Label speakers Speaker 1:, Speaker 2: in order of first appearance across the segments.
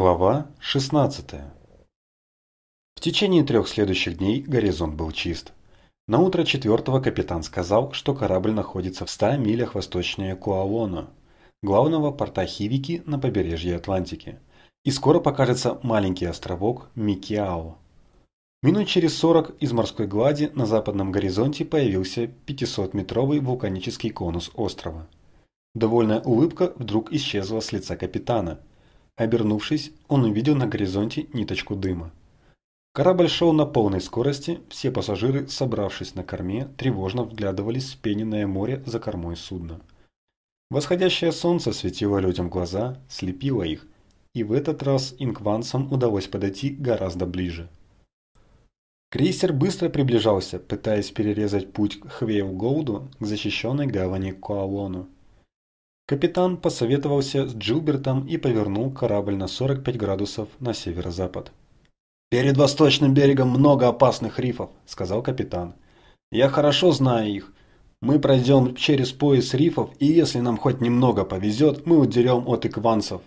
Speaker 1: Глава 16 В течение трех следующих дней горизонт был чист. На утро четвертого капитан сказал, что корабль находится в 100 милях восточнее Куалона, главного порта Хивики на побережье Атлантики, и скоро покажется маленький островок Микиао. Минут через 40 из морской глади на западном горизонте появился 500-метровый вулканический конус острова. Довольная улыбка вдруг исчезла с лица капитана – Обернувшись, он увидел на горизонте ниточку дыма. Корабль шел на полной скорости, все пассажиры, собравшись на корме, тревожно вглядывались в пененное море за кормой судна. Восходящее солнце светило людям глаза, слепило их, и в этот раз инкванцам удалось подойти гораздо ближе. Крейсер быстро приближался, пытаясь перерезать путь к Голду к защищенной гавани Куалону. Капитан посоветовался с Джилбертом и повернул корабль на 45 градусов на северо-запад. «Перед восточным берегом много опасных рифов», — сказал капитан. «Я хорошо знаю их. Мы пройдем через пояс рифов, и если нам хоть немного повезет, мы удерем от икванцев.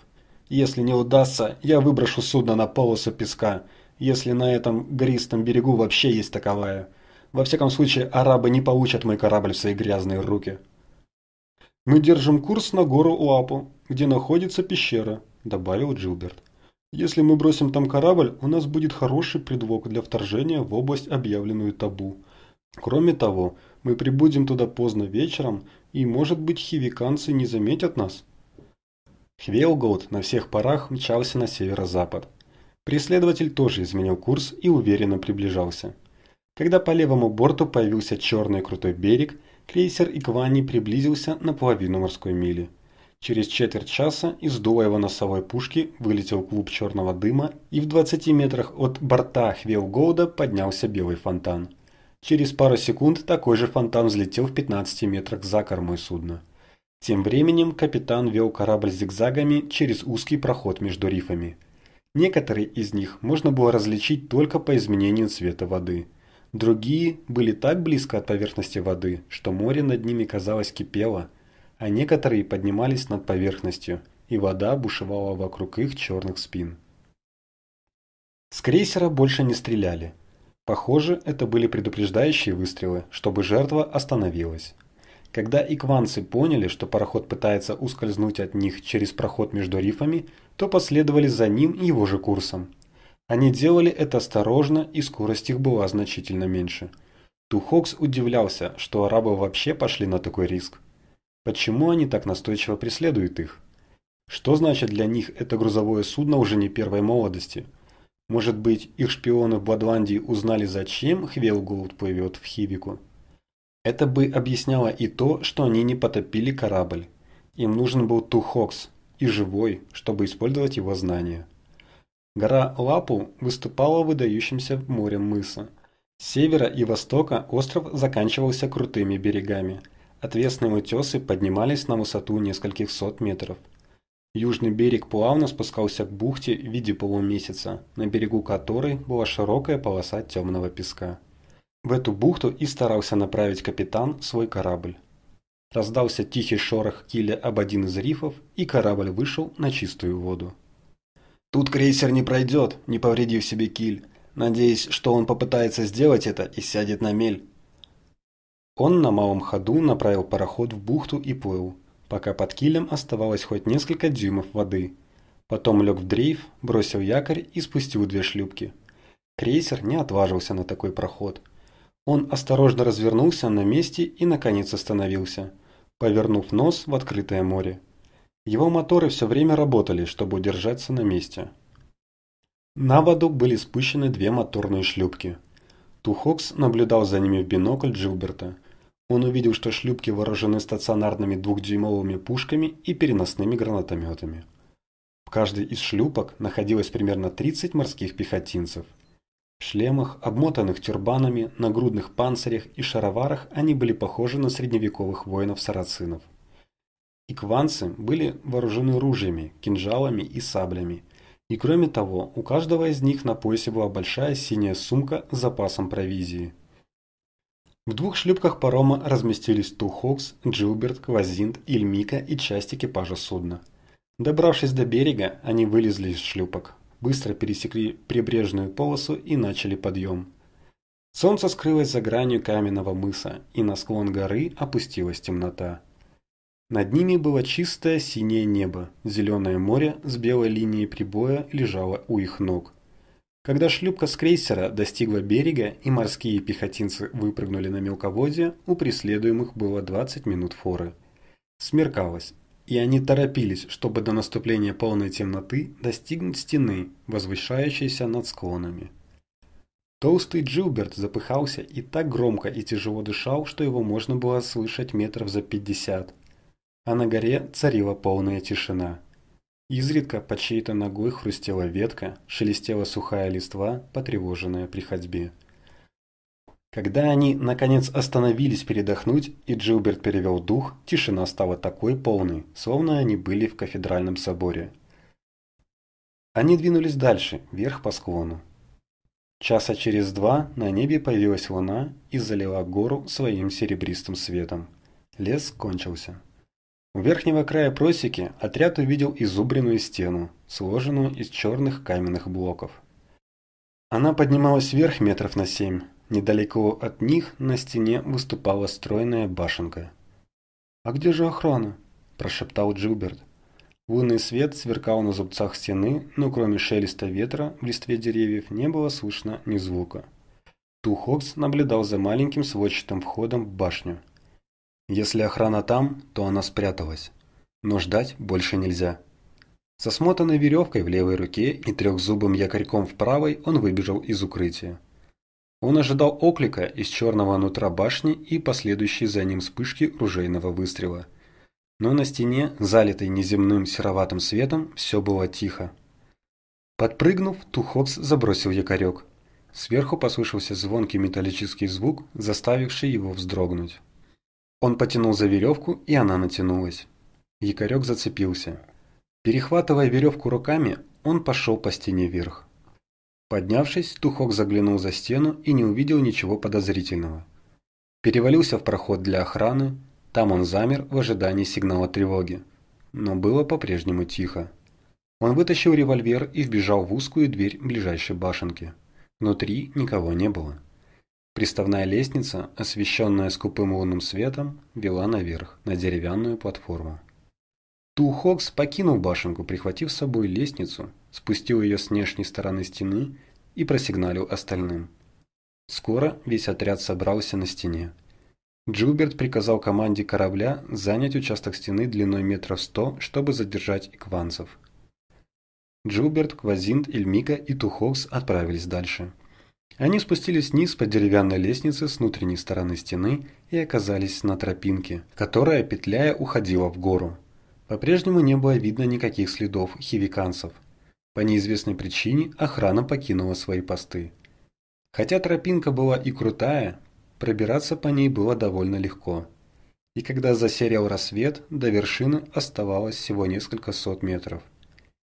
Speaker 1: Если не удастся, я выброшу судно на полосу песка, если на этом гористом берегу вообще есть таковая. Во всяком случае, арабы не получат мой корабль в свои грязные руки». «Мы держим курс на гору Уапу, где находится пещера», – добавил Джилберт. «Если мы бросим там корабль, у нас будет хороший предлог для вторжения в область, объявленную табу. Кроме того, мы прибудем туда поздно вечером, и, может быть, хивиканцы не заметят нас». Хвелгоут на всех парах мчался на северо-запад. Преследователь тоже изменил курс и уверенно приближался. Когда по левому борту появился черный крутой берег – крейсер Иквани приблизился на половину морской мили. Через четверть часа из дула его носовой пушки вылетел клуб черного дыма, и в 20 метрах от борта Хвелголда поднялся белый фонтан. Через пару секунд такой же фонтан взлетел в 15 метрах за кормой судна. Тем временем капитан вел корабль зигзагами через узкий проход между рифами. Некоторые из них можно было различить только по изменению цвета воды – Другие были так близко от поверхности воды, что море над ними, казалось, кипело, а некоторые поднимались над поверхностью, и вода бушевала вокруг их черных спин. С крейсера больше не стреляли. Похоже, это были предупреждающие выстрелы, чтобы жертва остановилась. Когда икванцы поняли, что пароход пытается ускользнуть от них через проход между рифами, то последовали за ним и его же курсом. Они делали это осторожно, и скорость их была значительно меньше. Тухокс удивлялся, что арабы вообще пошли на такой риск. Почему они так настойчиво преследуют их? Что значит для них это грузовое судно уже не первой молодости? Может быть, их шпионы в Бладландии узнали, зачем Хвелголд плывет в Хивику? Это бы объясняло и то, что они не потопили корабль. Им нужен был Тухокс, и живой, чтобы использовать его знания. Гора Лапу выступала выдающимся морем мыса. С севера и востока остров заканчивался крутыми берегами. Отвесные утесы поднимались на высоту нескольких сот метров. Южный берег плавно спускался к бухте в виде полумесяца, на берегу которой была широкая полоса темного песка. В эту бухту и старался направить капитан свой корабль. Раздался тихий шорох киля об один из рифов, и корабль вышел на чистую воду. Тут крейсер не пройдет, не повредив себе киль. Надеюсь, что он попытается сделать это и сядет на мель. Он на малом ходу направил пароход в бухту и плыл, пока под килем оставалось хоть несколько дюймов воды. Потом лег в дрейф, бросил якорь и спустил две шлюпки. Крейсер не отважился на такой проход. Он осторожно развернулся на месте и наконец остановился, повернув нос в открытое море. Его моторы все время работали, чтобы удержаться на месте. На воду были спущены две моторные шлюпки. Тухокс наблюдал за ними в бинокль Джилберта. Он увидел, что шлюпки вооружены стационарными двухдюймовыми пушками и переносными гранатометами. В каждой из шлюпок находилось примерно 30 морских пехотинцев. В шлемах, обмотанных тюрбанами, на грудных панцирях и шароварах они были похожи на средневековых воинов-сарацинов. Икванцы были вооружены ружьями, кинжалами и саблями. И кроме того, у каждого из них на поясе была большая синяя сумка с запасом провизии. В двух шлюпках парома разместились Тухокс, Джилберт, Квазинт, Ильмика и часть экипажа судна. Добравшись до берега, они вылезли из шлюпок, быстро пересекли прибрежную полосу и начали подъем. Солнце скрылось за гранью каменного мыса, и на склон горы опустилась темнота. Над ними было чистое синее небо, зеленое море с белой линией прибоя лежало у их ног. Когда шлюпка с крейсера достигла берега и морские пехотинцы выпрыгнули на мелководье, у преследуемых было 20 минут форы. Смеркалось, и они торопились, чтобы до наступления полной темноты достигнуть стены, возвышающейся над склонами. Толстый Джилберт запыхался и так громко и тяжело дышал, что его можно было слышать метров за пятьдесят а на горе царила полная тишина. Изредка под чьей-то ногой хрустела ветка, шелестела сухая листва, потревоженная при ходьбе. Когда они, наконец, остановились передохнуть, и Джилберт перевел дух, тишина стала такой полной, словно они были в кафедральном соборе. Они двинулись дальше, вверх по склону. Часа через два на небе появилась луна и залила гору своим серебристым светом. Лес кончился. У верхнего края просеки отряд увидел изубренную стену, сложенную из черных каменных блоков. Она поднималась вверх метров на семь. Недалеко от них на стене выступала стройная башенка. «А где же охрана?» – прошептал Джилберт. Лунный свет сверкал на зубцах стены, но кроме шелеста ветра в листве деревьев не было слышно ни звука. Тухокс наблюдал за маленьким сводчатым входом в башню. Если охрана там, то она спряталась. Но ждать больше нельзя. Со смотанной веревкой в левой руке и трехзубым якорьком в правой он выбежал из укрытия. Он ожидал оклика из черного нутра башни и последующей за ним вспышки ружейного выстрела. Но на стене, залитой неземным сероватым светом, все было тихо. Подпрыгнув, Тухокс забросил якорек. Сверху послышался звонкий металлический звук, заставивший его вздрогнуть. Он потянул за веревку, и она натянулась. Якорек зацепился. Перехватывая веревку руками, он пошел по стене вверх. Поднявшись, Тухок заглянул за стену и не увидел ничего подозрительного. Перевалился в проход для охраны, там он замер в ожидании сигнала тревоги. Но было по-прежнему тихо. Он вытащил револьвер и вбежал в узкую дверь ближайшей башенки. Внутри никого не было. Приставная лестница, освещенная скупым лунным светом, вела наверх, на деревянную платформу. Тухокс покинул башенку, прихватив с собой лестницу, спустил ее с внешней стороны стены и просигналил остальным. Скоро весь отряд собрался на стене. Джилберт приказал команде корабля занять участок стены длиной метров сто, чтобы задержать экванцев. Джилберт, Квазинт, Эльмика и Тухокс отправились дальше – они спустились вниз по деревянной лестнице с внутренней стороны стены и оказались на тропинке, которая, петляя, уходила в гору. По-прежнему не было видно никаких следов хивиканцев. По неизвестной причине охрана покинула свои посты. Хотя тропинка была и крутая, пробираться по ней было довольно легко. И когда засерел рассвет, до вершины оставалось всего несколько сот метров.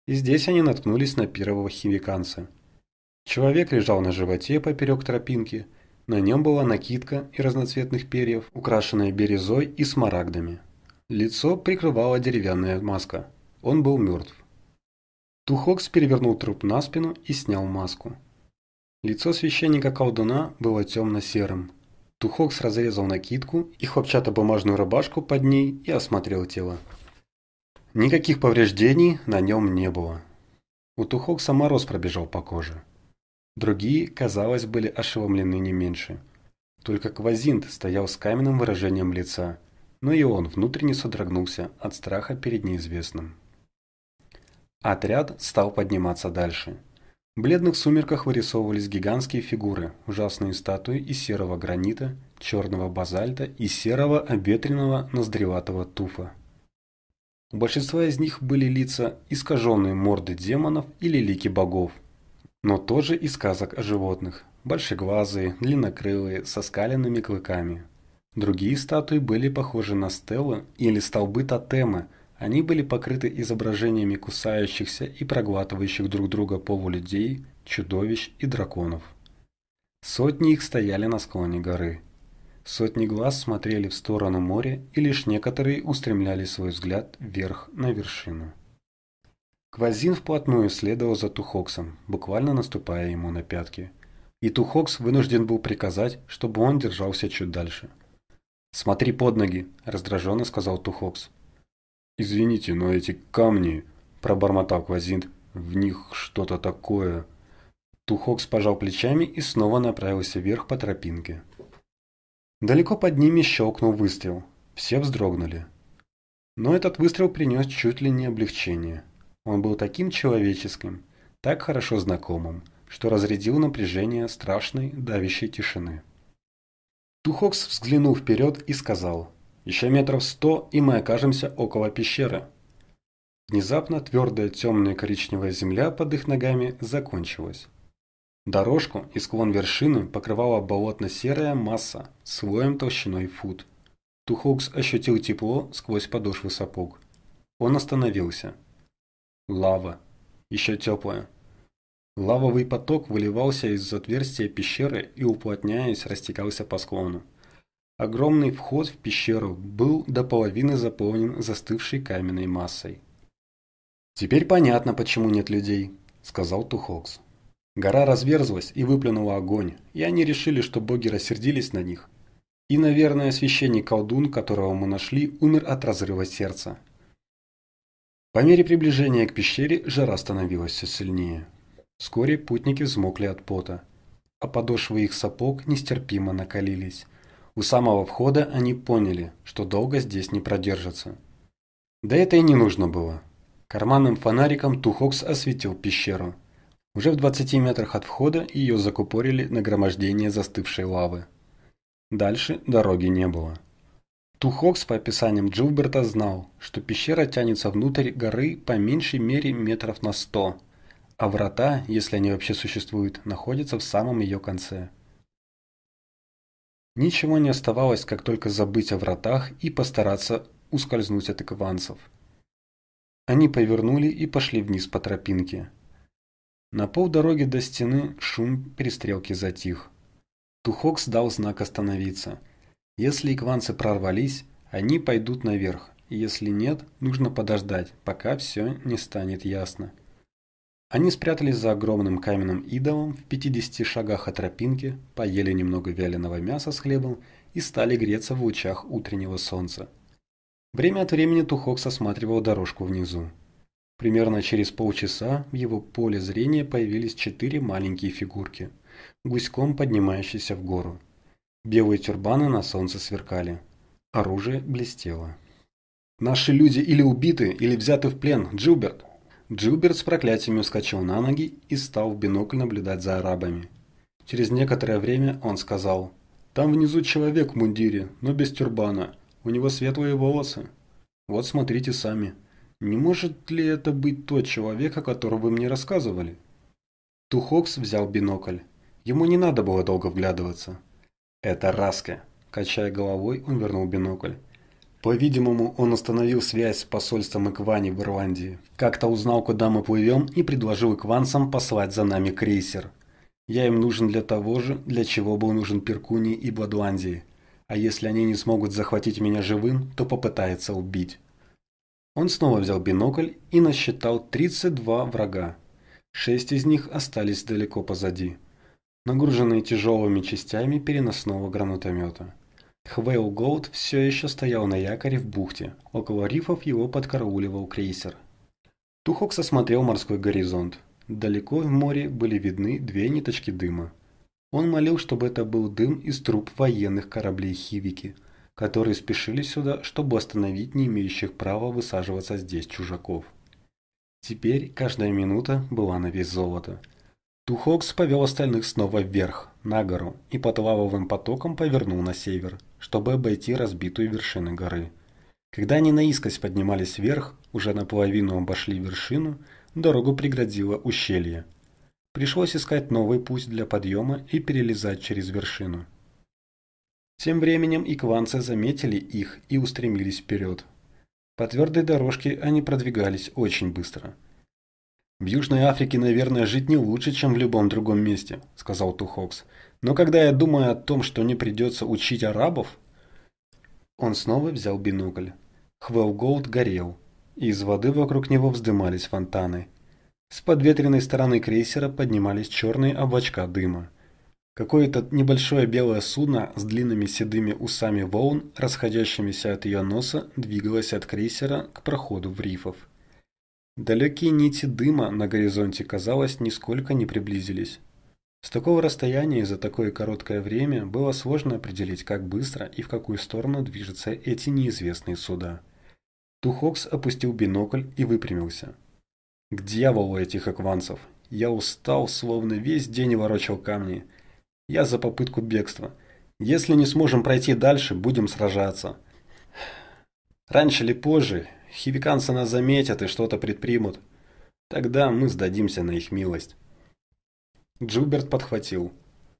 Speaker 1: И здесь они наткнулись на первого хивиканца – Человек лежал на животе поперек тропинки. На нем была накидка и разноцветных перьев, украшенная бирюзой и смарагдами. Лицо прикрывала деревянная маска. Он был мертв. Тухокс перевернул труп на спину и снял маску. Лицо священника-колдуна было темно-серым. Тухокс разрезал накидку и хлопчатобумажную рубашку под ней и осмотрел тело. Никаких повреждений на нем не было. У Тухокса мороз пробежал по коже. Другие, казалось, были ошеломлены не меньше. Только Квазинт стоял с каменным выражением лица, но и он внутренне содрогнулся от страха перед неизвестным. Отряд стал подниматься дальше. В бледных сумерках вырисовывались гигантские фигуры, ужасные статуи из серого гранита, черного базальта и серого обветренного ноздреватого туфа. У большинства из них были лица искаженные морды демонов или лики богов, но тоже и сказок о животных. Большеглазые, длиннокрылые, со скаленными клыками. Другие статуи были похожи на стелы или столбы тотема. Они были покрыты изображениями кусающихся и проглатывающих друг друга полулюдей, чудовищ и драконов. Сотни их стояли на склоне горы. Сотни глаз смотрели в сторону моря, и лишь некоторые устремляли свой взгляд вверх на вершину. Квазин вплотную следовал за Тухоксом, буквально наступая ему на пятки. И Тухокс вынужден был приказать, чтобы он держался чуть дальше. «Смотри под ноги», – раздраженно сказал Тухокс. «Извините, но эти камни», – пробормотал Квазин, – «в них что-то такое». Тухокс пожал плечами и снова направился вверх по тропинке. Далеко под ними щелкнул выстрел. Все вздрогнули. Но этот выстрел принес чуть ли не облегчение – он был таким человеческим, так хорошо знакомым, что разрядил напряжение страшной давящей тишины. Тухокс взглянул вперед и сказал, «Еще метров сто, и мы окажемся около пещеры». Внезапно твердая темная коричневая земля под их ногами закончилась. Дорожку и склон вершины покрывала болотно-серая масса слоем толщиной фут. Тухокс ощутил тепло сквозь подошвы сапог. Он остановился лава, еще теплая. Лавовый поток выливался из отверстия пещеры и, уплотняясь, растекался по склону. Огромный вход в пещеру был до половины заполнен застывшей каменной массой. «Теперь понятно, почему нет людей», – сказал Тухокс. Гора разверзлась и выплюнула огонь, и они решили, что боги рассердились на них. И, наверное, священник-колдун, которого мы нашли, умер от разрыва сердца, по мере приближения к пещере жара становилась все сильнее. Вскоре путники взмокли от пота, а подошвы их сапог нестерпимо накалились. У самого входа они поняли, что долго здесь не продержатся. Да это и не нужно было. Карманным фонариком Тухокс осветил пещеру. Уже в 20 метрах от входа ее закупорили на нагромождение застывшей лавы. Дальше дороги не было. Тухокс по описаниям Джилберта знал, что пещера тянется внутрь горы по меньшей мере метров на сто, а врата, если они вообще существуют, находятся в самом ее конце. Ничего не оставалось, как только забыть о вратах и постараться ускользнуть от экванцев. Они повернули и пошли вниз по тропинке. На полдороги до стены шум перестрелки затих. Тухокс дал знак остановиться – если икванцы прорвались, они пойдут наверх. Если нет, нужно подождать, пока все не станет ясно. Они спрятались за огромным каменным идолом в 50 шагах от тропинки, поели немного вяленого мяса с хлебом и стали греться в лучах утреннего солнца. Время от времени Тухок осматривал дорожку внизу. Примерно через полчаса в его поле зрения появились четыре маленькие фигурки, гуськом поднимающиеся в гору. Белые тюрбаны на солнце сверкали. Оружие блестело. «Наши люди или убиты, или взяты в плен, Джилберт!» Джилберт с проклятиями вскочил на ноги и стал в бинокль наблюдать за арабами. Через некоторое время он сказал, «Там внизу человек в мундире, но без тюрбана. У него светлые волосы. Вот смотрите сами. Не может ли это быть тот человек, о котором вы мне рассказывали?» Тухокс взял бинокль. Ему не надо было долго вглядываться. «Это Раска!» – качая головой, он вернул бинокль. По-видимому, он остановил связь с посольством Эквани в Ирландии. Как-то узнал, куда мы плывем, и предложил икванцам послать за нами крейсер. Я им нужен для того же, для чего был нужен Перкуни и Бладландии. А если они не смогут захватить меня живым, то попытается убить. Он снова взял бинокль и насчитал 32 врага. Шесть из них остались далеко позади нагруженные тяжелыми частями переносного гранатомета. Хвейл Голд все еще стоял на якоре в бухте, около рифов его подкарауливал крейсер. Тухокс осмотрел морской горизонт. Далеко в море были видны две ниточки дыма. Он молил, чтобы это был дым из труб военных кораблей Хивики, которые спешили сюда, чтобы остановить не имеющих права высаживаться здесь чужаков. Теперь каждая минута была на вес золота – Тухокс повел остальных снова вверх, на гору, и под лавовым потоком повернул на север, чтобы обойти разбитую вершину горы. Когда они наискось поднимались вверх, уже наполовину обошли вершину, дорогу преградило ущелье. Пришлось искать новый путь для подъема и перелезать через вершину. Тем временем икванцы заметили их и устремились вперед. По твердой дорожке они продвигались очень быстро – «В Южной Африке, наверное, жить не лучше, чем в любом другом месте», – сказал Тухокс. «Но когда я думаю о том, что мне придется учить арабов...» Он снова взял бинокль. Хвел Голд горел, и из воды вокруг него вздымались фонтаны. С подветренной стороны крейсера поднимались черные облачка дыма. Какое-то небольшое белое судно с длинными седыми усами волн, расходящимися от ее носа, двигалось от крейсера к проходу в рифов. Далекие нити дыма на горизонте, казалось, нисколько не приблизились. С такого расстояния и за такое короткое время было сложно определить, как быстро и в какую сторону движутся эти неизвестные суда. Тухокс опустил бинокль и выпрямился. «К дьяволу этих акванцев! Я устал, словно весь день ворочал камни. Я за попытку бегства. Если не сможем пройти дальше, будем сражаться. Раньше или позже Хивиканцы нас заметят и что-то предпримут. Тогда мы сдадимся на их милость. Джуберт подхватил.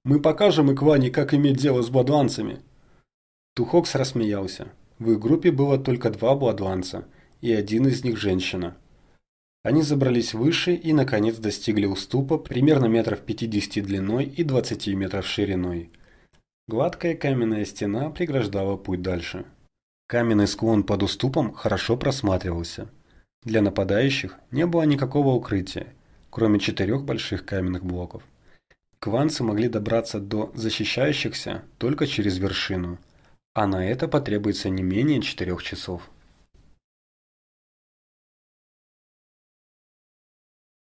Speaker 1: «Мы покажем Иквани, как иметь дело с бладланцами!» Тухокс рассмеялся. В их группе было только два бладланца, и один из них женщина. Они забрались выше и, наконец, достигли уступа примерно метров 50 длиной и 20 метров шириной. Гладкая каменная стена преграждала путь дальше. Каменный склон под уступом хорошо просматривался. Для нападающих не было никакого укрытия, кроме четырех больших каменных блоков. Кванцы могли добраться до защищающихся только через вершину, а на это потребуется не менее четырех часов.